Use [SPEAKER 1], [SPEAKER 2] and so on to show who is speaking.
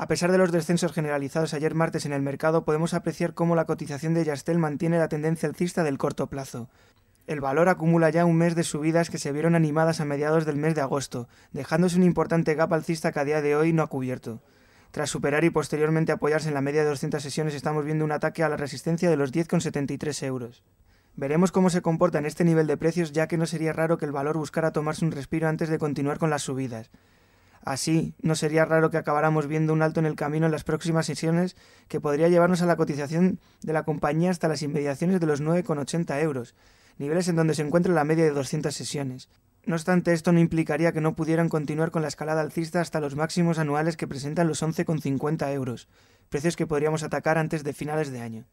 [SPEAKER 1] A pesar de los descensos generalizados ayer martes en el mercado, podemos apreciar cómo la cotización de Yastel mantiene la tendencia alcista del corto plazo. El valor acumula ya un mes de subidas que se vieron animadas a mediados del mes de agosto, dejándose un importante gap alcista que a día de hoy no ha cubierto. Tras superar y posteriormente apoyarse en la media de 200 sesiones, estamos viendo un ataque a la resistencia de los 10,73 euros. Veremos cómo se comporta en este nivel de precios, ya que no sería raro que el valor buscara tomarse un respiro antes de continuar con las subidas. Así, no sería raro que acabáramos viendo un alto en el camino en las próximas sesiones que podría llevarnos a la cotización de la compañía hasta las inmediaciones de los 9,80 euros, niveles en donde se encuentra la media de 200 sesiones. No obstante, esto no implicaría que no pudieran continuar con la escalada alcista hasta los máximos anuales que presentan los 11,50 euros, precios que podríamos atacar antes de finales de año.